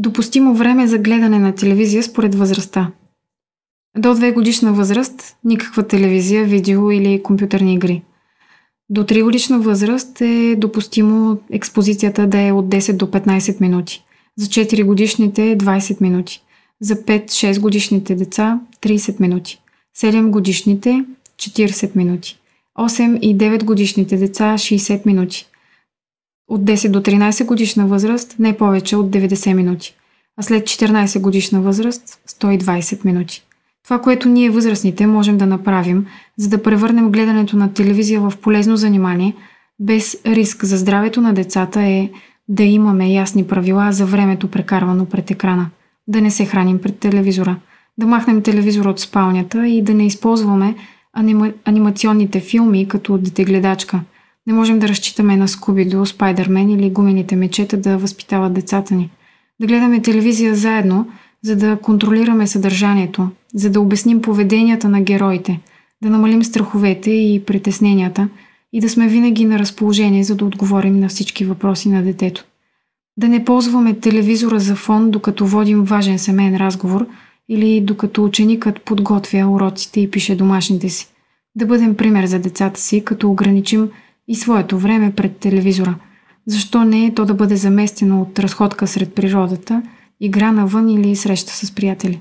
Допустимо време за гледане на телевизия според възрастта. До 2 годишна възраст никаква телевизия, видео или компютърни игри. До 3 годишна възраст е допустимо експозицията да е от 10 до 15 минути. За 4 годишните 20 минути. За 5-6 годишните деца 30 минути. 7 годишните 40 минути. 8 и 9 годишните деца 60 минути от 10 до 13 годишна възраст не повече от 90 минути, а след 14 годишна възраст 120 минути. Това, което ние възрастните можем да направим, за да превърнем гледането на телевизия в полезно занимание, без риск за здравето на децата е да имаме ясни правила за времето прекарвано пред екрана, да не се храним пред телевизора, да махнем телевизора от спалнята и да не използваме анима... анимационните филми като детегледачка – не можем да разчитаме на скуби до Спайдермен или гумените мечета да възпитават децата ни. Да гледаме телевизия заедно, за да контролираме съдържанието, за да обясним поведенията на героите, да намалим страховете и притесненията и да сме винаги на разположение, за да отговорим на всички въпроси на детето. Да не ползваме телевизора за фон, докато водим важен семейен разговор или докато ученикът подготвя уроците и пише домашните си. Да бъдем пример за децата си, като ограничим – и своето време пред телевизора. Защо не е то да бъде заместено от разходка сред природата, игра навън или среща с приятели?